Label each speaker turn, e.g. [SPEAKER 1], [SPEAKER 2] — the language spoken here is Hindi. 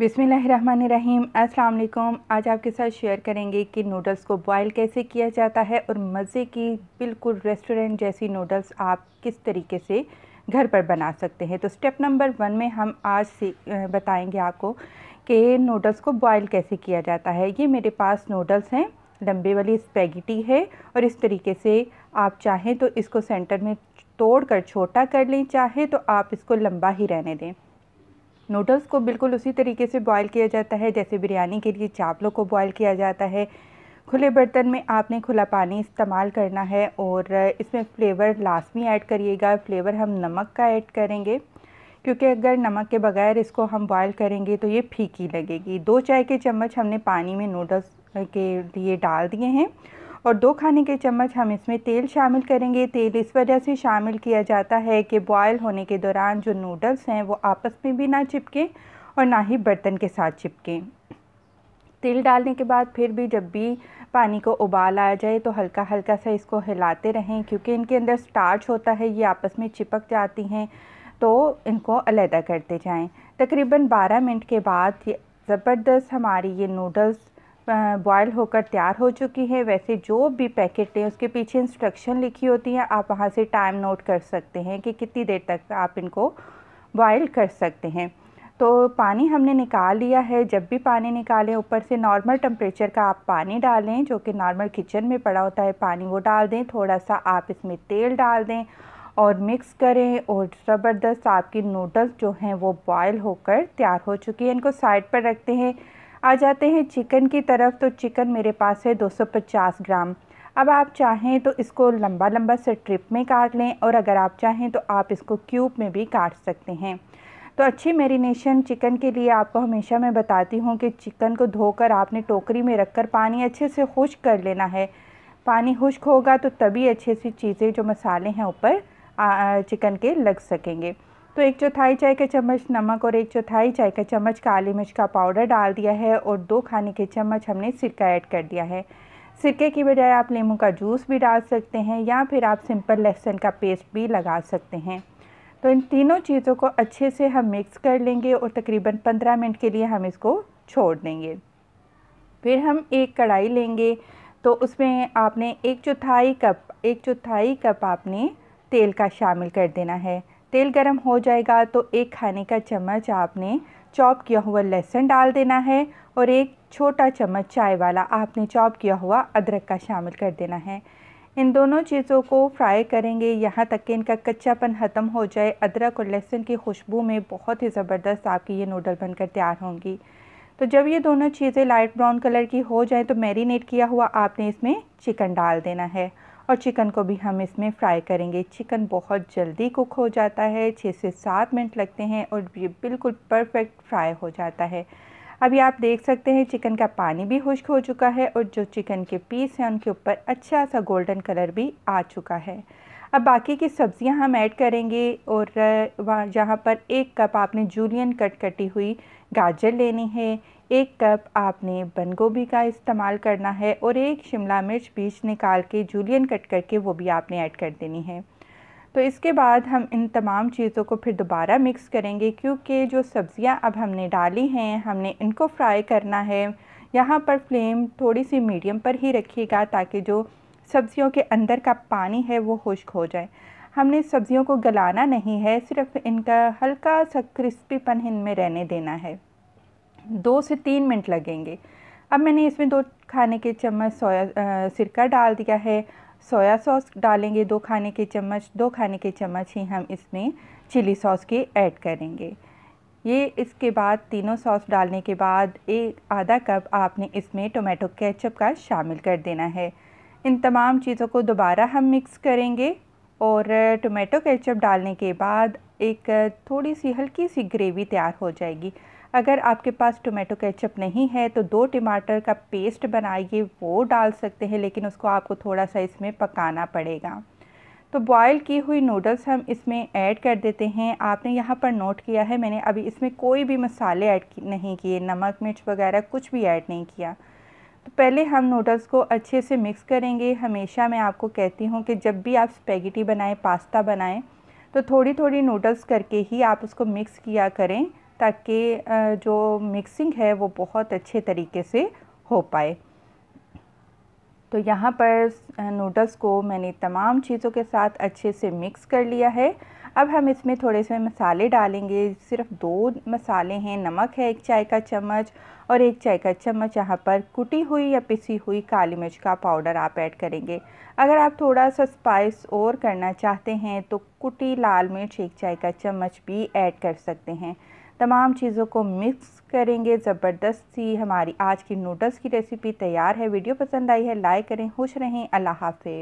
[SPEAKER 1] बिसमीम् अस्सलाम आज आपके साथ शेयर करेंगे कि नूडल्स को बॉईल कैसे किया जाता है और मज़े की बिल्कुल रेस्टोरेंट जैसी नूडल्स आप किस तरीके से घर पर बना सकते हैं तो स्टेप नंबर वन में हम आज से बताएंगे आपको कि नूडल्स को बॉईल कैसे किया जाता है ये मेरे पास नूडल्स हैं लंबे वाली स्पेगेटी है और इस तरीके से आप चाहें तो इसको सेंटर में तोड़ कर छोटा कर लें चाहें तो आप इसको लंबा ही रहने दें नूडल्स को बिल्कुल उसी तरीके से बॉयल किया जाता है जैसे बिरयानी के लिए चावलों को बॉयल किया जाता है खुले बर्तन में आपने खुला पानी इस्तेमाल करना है और इसमें फ्लेवर लाजमी ऐड करिएगा फ्लेवर हम नमक का ऐड करेंगे क्योंकि अगर नमक के बगैर इसको हम बॉयल करेंगे तो ये फीकी लगेगी दो चाय के चम्मच हमने पानी में नूडल्स के लिए डाल दिए हैं और दो खाने के चम्मच हम इसमें तेल शामिल करेंगे तेल इस वजह से शामिल किया जाता है कि बॉयल होने के दौरान जो नूडल्स हैं वो आपस में भी ना चिपकें और ना ही बर्तन के साथ चिपकें तेल डालने के बाद फिर भी जब भी पानी को उबाल आ जाए तो हल्का हल्का सा इसको हिलाते रहें क्योंकि इनके अंदर स्टार्च होता है ये आपस में चिपक जाती हैं तो इनको अलहदा करते जाएं तकरीबन 12 मिनट के बाद ज़बरदस्त हमारी ये नूडल्स बॉयल होकर तैयार हो चुकी है वैसे जो भी पैकेट लें उसके पीछे इंस्ट्रक्शन लिखी होती हैं आप वहाँ से टाइम नोट कर सकते हैं कि कितनी देर तक आप इनको बॉयल कर सकते हैं तो पानी हमने निकाल लिया है जब भी पानी निकालें ऊपर से नॉर्मल टम्परेचर का आप पानी डालें जो कि नॉर्मल किचन में पड़ा होता है पानी वो डाल दें थोड़ा सा आप इसमें तेल डाल दें और मिक्स करें और ज़बरदस्त आपकी नूडल्स जो हैं वो बॉयल होकर तैयार हो चुकी है इनको साइड पर रखते हैं आ जाते हैं चिकन की तरफ तो चिकन मेरे पास है 250 ग्राम अब आप चाहें तो इसको लंबा लंबा से ट्रिप में काट लें और अगर आप चाहें तो आप इसको क्यूब में भी काट सकते हैं तो अच्छी मेरीनेशन चिकन के लिए आपको हमेशा मैं बताती हूँ कि चिकन को धोकर आपने टोकरी में रखकर पानी अच्छे से खुश्क कर लेना है पानी खुश्क होगा तो तभी अच्छे से चीज़ें जो मसाले हैं ऊपर चिकन के लग सकेंगे तो एक चौथाई चाय का चम्मच नमक और एक चौथाई चाय का चम्मच काली मिर्च का पाउडर डाल दिया है और दो खाने के चम्मच हमने सिरका ऐड कर दिया है सिरके की बजाय आप नींबू का जूस भी डाल सकते हैं या फिर आप सिंपल लहसुन का पेस्ट भी लगा सकते हैं तो इन तीनों चीज़ों को अच्छे से हम मिक्स कर लेंगे और तकरीबन पंद्रह मिनट के लिए हम इसको छोड़ देंगे फिर हम एक कढ़ाई लेंगे तो उसमें आपने एक चौथाई कप एक चौथाई कप आपने तेल का शामिल कर देना है तेल गर्म हो जाएगा तो एक खाने का चम्मच आपने चॉप किया हुआ लहसुन डाल देना है और एक छोटा चम्मच चाय वाला आपने चॉप किया हुआ अदरक का शामिल कर देना है इन दोनों चीज़ों को फ्राई करेंगे यहाँ तक कि इनका कच्चापन ख़त्म हो जाए अदरक और लहसुन की खुशबू में बहुत ही ज़बरदस्त आपकी ये नूडल बनकर तैयार होंगी तो जब ये दोनों चीज़ें लाइट ब्राउन कलर की हो जाए तो मैरिनेट किया हुआ आपने इसमें चिकन डाल देना है और चिकन को भी हम इसमें फ्राई करेंगे चिकन बहुत जल्दी कुक हो जाता है छः से सात मिनट लगते हैं और ये बिल्कुल परफेक्ट फ्राई हो जाता है अभी आप देख सकते हैं चिकन का पानी भी खुश्क हो चुका है और जो चिकन के पीस हैं उनके ऊपर अच्छा सा गोल्डन कलर भी आ चुका है अब बाकी की सब्ज़ियां हम ऐड करेंगे और वहाँ जहाँ पर एक कप आपने जूलियन कट कटी हुई गाजर लेनी है एक कप आपने बंद गोभी का इस्तेमाल करना है और एक शिमला मिर्च बीज निकाल के जूलियन कट करके वो भी आपने ऐड कर देनी है तो इसके बाद हम इन तमाम चीज़ों को फिर दोबारा मिक्स करेंगे क्योंकि जो सब्ज़ियां अब हमने डाली हैं हमने इनको फ्राई करना है यहाँ पर फ्लेम थोड़ी सी मीडियम पर ही रखिएगा ताकि जो सब्ज़ियों के अंदर का पानी है वो खुश्क हो जाए हमने सब्ज़ियों को गलाना नहीं है सिर्फ इनका हल्का सा क्रिस्पीपन इनमें रहने देना है दो से तीन मिनट लगेंगे अब मैंने इसमें दो खाने के चम्मच सोया सिरका डाल दिया है सोया सॉस डालेंगे दो खाने के चम्मच दो खाने के चम्मच ही हम इसमें चिली सॉस के ऐड करेंगे ये इसके बाद तीनों सॉस डालने के बाद एक आधा कप आपने इसमें टोमेटो केचप का शामिल कर देना है इन तमाम चीज़ों को दोबारा हम मिक्स करेंगे और टोमेटो केचप डालने के बाद एक थोड़ी सी हल्की सी ग्रेवी तैयार हो जाएगी अगर आपके पास टोमेटो केचप नहीं है तो दो टमाटर का पेस्ट बनाइए वो डाल सकते हैं लेकिन उसको आपको थोड़ा सा इसमें पकाना पड़ेगा तो बॉयल की हुई नूडल्स हम इसमें ऐड कर देते हैं आपने यहाँ पर नोट किया है मैंने अभी इसमें कोई भी मसाले ऐड नहीं किए नमक मिर्च वगैरह कुछ भी ऐड नहीं किया तो पहले हम नूडल्स को अच्छे से मिक्स करेंगे हमेशा मैं आपको कहती हूँ कि जब भी आप स्पेगेटी बनाएं पास्ता बनाएं तो थोड़ी थोड़ी नूडल्स करके ही आप उसको मिक्स किया करें ताकि जो मिक्सिंग है वो बहुत अच्छे तरीके से हो पाए तो यहाँ पर नूडल्स को मैंने तमाम चीज़ों के साथ अच्छे से मिक्स कर लिया है अब हम इसमें थोड़े से मसाले डालेंगे सिर्फ दो मसाले हैं नमक है एक चाय का चम्मच और एक चाय का चम्मच यहाँ पर कुटी हुई या पिसी हुई काली मिर्च का पाउडर आप ऐड करेंगे अगर आप थोड़ा सा स्पाइस और करना चाहते हैं तो कुटी लाल मिर्च एक चाय का चम्मच भी ऐड कर सकते हैं तमाम चीज़ों को मिक्स करेंगे ज़बरदस्त सी हमारी आज की नूडल्स की रेसिपी तैयार है वीडियो पसंद आई है लाइक करें खुश रहें अल्लाह हाफिज़